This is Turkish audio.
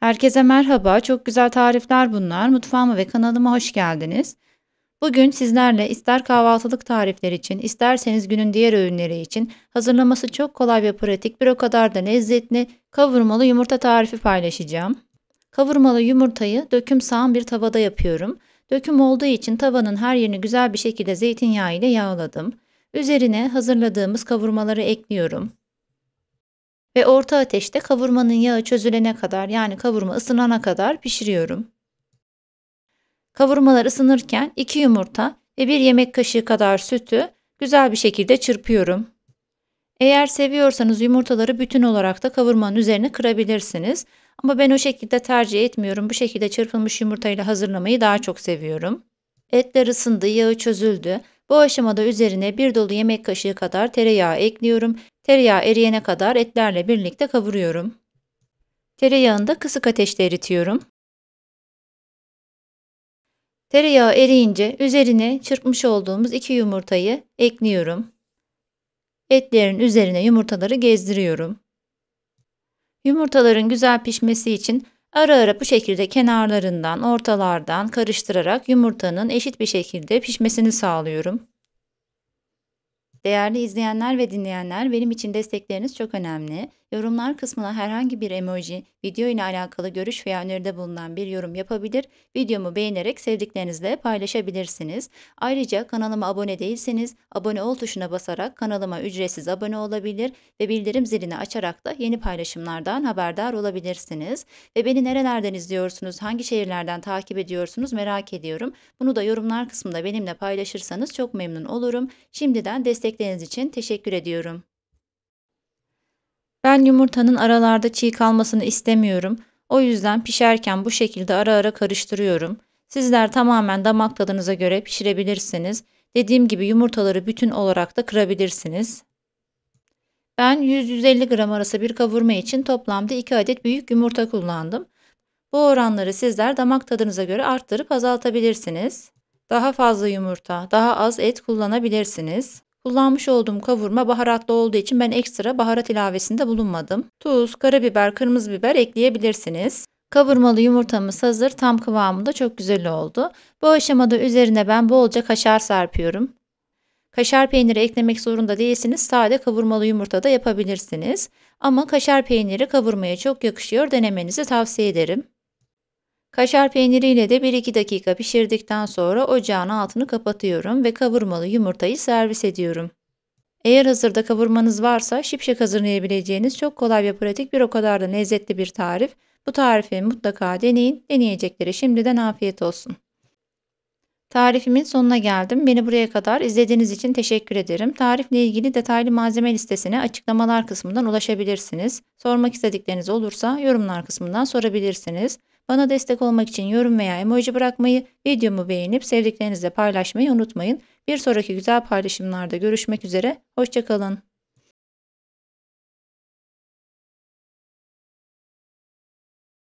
Herkese merhaba, çok güzel tarifler bunlar. Mutfağıma ve kanalıma hoş geldiniz. Bugün sizlerle ister kahvaltılık tarifler için, isterseniz günün diğer öğünleri için hazırlaması çok kolay ve pratik bir o kadar da lezzetli kavurmalı yumurta tarifi paylaşacağım. Kavurmalı yumurtayı döküm sağan bir tavada yapıyorum. Döküm olduğu için tavanın her yerini güzel bir şekilde zeytinyağı ile yağladım. Üzerine hazırladığımız kavurmaları ekliyorum ve orta ateşte kavurmanın yağı çözülene kadar yani kavurma ısınana kadar pişiriyorum. Kavurmalar ısınırken 2 yumurta ve 1 yemek kaşığı kadar sütü güzel bir şekilde çırpıyorum. Eğer seviyorsanız yumurtaları bütün olarak da kavurmanın üzerine kırabilirsiniz. Ama ben o şekilde tercih etmiyorum. Bu şekilde çırpılmış yumurtayla hazırlamayı daha çok seviyorum. Etler ısındı, yağı çözüldü. Bu aşamada üzerine bir dolu yemek kaşığı kadar tereyağı ekliyorum. Tereyağı eriyene kadar etlerle birlikte kavuruyorum. Tereyağını da kısık ateşte eritiyorum. Tereyağı eriyince üzerine çırpmış olduğumuz iki yumurtayı ekliyorum. Etlerin üzerine yumurtaları gezdiriyorum. Yumurtaların güzel pişmesi için Ara ara bu şekilde kenarlarından, ortalardan karıştırarak yumurtanın eşit bir şekilde pişmesini sağlıyorum. Değerli izleyenler ve dinleyenler benim için destekleriniz çok önemli. Yorumlar kısmına herhangi bir emoji, video ile alakalı görüş veya öneride bulunan bir yorum yapabilir, videomu beğenerek sevdiklerinizle paylaşabilirsiniz. Ayrıca kanalıma abone değilseniz abone ol tuşuna basarak kanalıma ücretsiz abone olabilir ve bildirim zilini açarak da yeni paylaşımlardan haberdar olabilirsiniz. Ve beni nerelerden izliyorsunuz, hangi şehirlerden takip ediyorsunuz merak ediyorum. Bunu da yorumlar kısmında benimle paylaşırsanız çok memnun olurum. Şimdiden destek destekleriniz için teşekkür ediyorum. Ben yumurtanın aralarda çiğ kalmasını istemiyorum. O yüzden pişerken bu şekilde ara ara karıştırıyorum. Sizler tamamen damak tadınıza göre pişirebilirsiniz. Dediğim gibi yumurtaları bütün olarak da kırabilirsiniz. Ben 100-150 gram arası bir kavurma için toplamda 2 adet büyük yumurta kullandım. Bu oranları sizler damak tadınıza göre arttırıp azaltabilirsiniz. Daha fazla yumurta, daha az et kullanabilirsiniz. Kullanmış olduğum kavurma baharatlı olduğu için ben ekstra baharat ilavesinde bulunmadım. Tuz, karabiber, kırmızı biber ekleyebilirsiniz. Kavurmalı yumurtamız hazır, tam kıvamında çok güzel oldu. Bu aşamada üzerine ben bolca kaşar serpiyorum. Kaşar peyniri eklemek zorunda değilsiniz. Sade kavurmalı yumurta da yapabilirsiniz. Ama kaşar peyniri kavurmaya çok yakışıyor. Denemenizi tavsiye ederim. Kaşar peyniriyle de 1-2 dakika pişirdikten sonra ocağın altını kapatıyorum ve kavurmalı yumurtayı servis ediyorum. Eğer hazırda kavurmanız varsa şipşak hazırlayabileceğiniz çok kolay ve pratik bir o kadar da lezzetli bir tarif. Bu tarifi mutlaka deneyin. deneyeceklere şimdiden afiyet olsun. Tarifimin sonuna geldim. Beni buraya kadar izlediğiniz için teşekkür ederim. Tarifle ilgili detaylı malzeme listesine açıklamalar kısmından ulaşabilirsiniz. Sormak istedikleriniz olursa yorumlar kısmından sorabilirsiniz. Bana destek olmak için yorum veya emoji bırakmayı, videomu beğenip sevdiklerinizle paylaşmayı unutmayın. Bir sonraki güzel paylaşımlarda görüşmek üzere, hoşçakalın.